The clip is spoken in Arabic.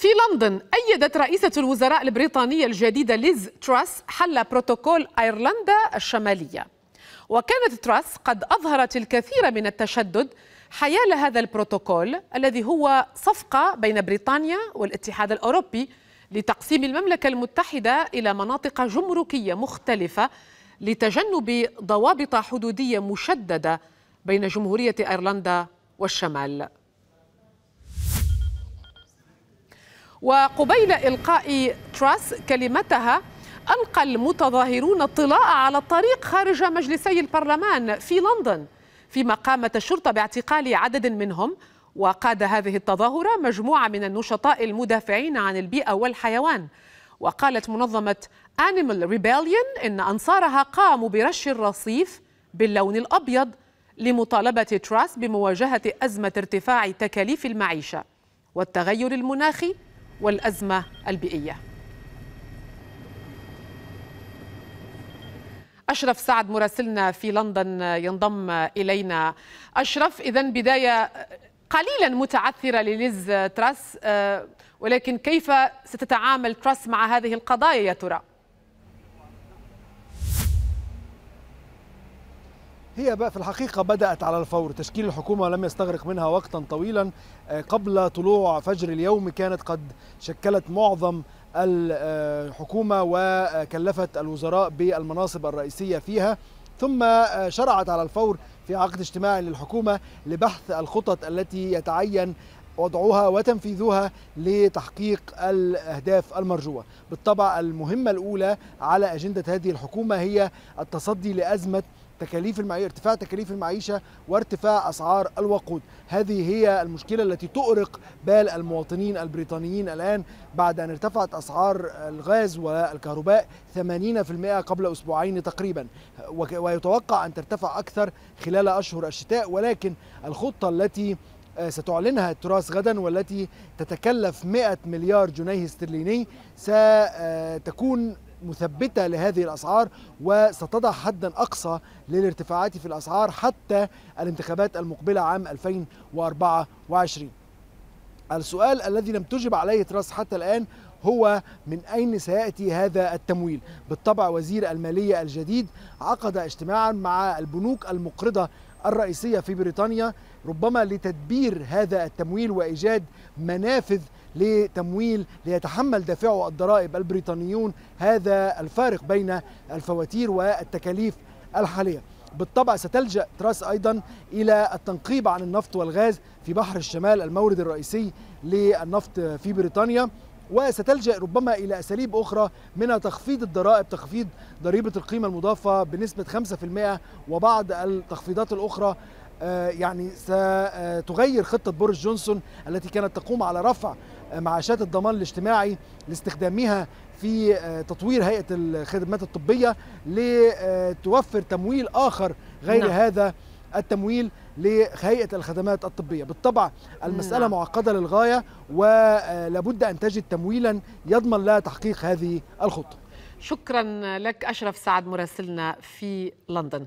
في لندن أيدت رئيسة الوزراء البريطانية الجديدة ليز تراس حل بروتوكول أيرلندا الشمالية وكانت تراس قد أظهرت الكثير من التشدد حيال هذا البروتوكول الذي هو صفقة بين بريطانيا والاتحاد الأوروبي لتقسيم المملكة المتحدة إلى مناطق جمركية مختلفة لتجنب ضوابط حدودية مشددة بين جمهورية أيرلندا والشمال وقبيل إلقاء تراس كلمتها ألقى المتظاهرون الطلاء على الطريق خارج مجلسي البرلمان في لندن فيما قامت الشرطة باعتقال عدد منهم وقاد هذه التظاهرة مجموعة من النشطاء المدافعين عن البيئة والحيوان وقالت منظمة Animal Rebellion إن أنصارها قاموا برش الرصيف باللون الأبيض لمطالبة تراس بمواجهة أزمة ارتفاع تكاليف المعيشة والتغير المناخي والأزمة البيئية أشرف سعد مراسلنا في لندن ينضم إلينا أشرف إذا بداية قليلا متعثرة لليز تراس آه، ولكن كيف ستتعامل تراس مع هذه القضايا يا ترى؟ هي في الحقيقة بدأت على الفور تشكيل الحكومة لم يستغرق منها وقتا طويلا آه، قبل طلوع فجر اليوم كانت قد شكلت معظم الحكومة آه، وكلفت الوزراء بالمناصب الرئيسية فيها ثم آه، شرعت على الفور في عقد اجتماع للحكومة لبحث الخطط التي يتعين وضعها وتنفيذها لتحقيق الاهداف المرجوه. بالطبع المهمه الاولى على اجنده هذه الحكومه هي التصدي لازمه تكاليف المعي... ارتفاع تكاليف المعيشة وارتفاع أسعار الوقود هذه هي المشكلة التي تؤرق بال المواطنين البريطانيين الآن بعد أن ارتفعت أسعار الغاز والكهرباء 80% قبل أسبوعين تقريبا ويتوقع أن ترتفع أكثر خلال أشهر الشتاء ولكن الخطة التي آه، ستعلنها التراث غدا والتي تتكلف 100 مليار جنيه استرليني ستكون آه، مثبتة لهذه الأسعار وستضع حدا أقصى للارتفاعات في الأسعار حتى الانتخابات المقبلة عام 2024 السؤال الذي لم تجب عليه تراس حتى الآن هو من أين سيأتي هذا التمويل بالطبع وزير المالية الجديد عقد اجتماعا مع البنوك المقرضة الرئيسية في بريطانيا ربما لتدبير هذا التمويل وإيجاد منافذ لتمويل ليتحمل دافعه الضرائب البريطانيون هذا الفارق بين الفواتير والتكاليف الحاليه بالطبع ستلجا تراس ايضا الى التنقيب عن النفط والغاز في بحر الشمال المورد الرئيسي للنفط في بريطانيا وستلجا ربما الى اساليب اخرى منها تخفيض الضرائب تخفيض ضريبه القيمه المضافه بنسبه 5% وبعض التخفيضات الاخرى آه، يعني ستغير خطة بوريس جونسون التي كانت تقوم على رفع آه، معاشات الضمان الاجتماعي لاستخدامها في آه، تطوير هيئة الخدمات الطبية لتوفر تمويل آخر غير نعم. هذا التمويل لهيئة الخدمات الطبية بالطبع المسألة نعم. معقدة للغاية ولابد أن تجد تمويلا يضمن لها تحقيق هذه الخطة شكرا لك أشرف سعد مراسلنا في لندن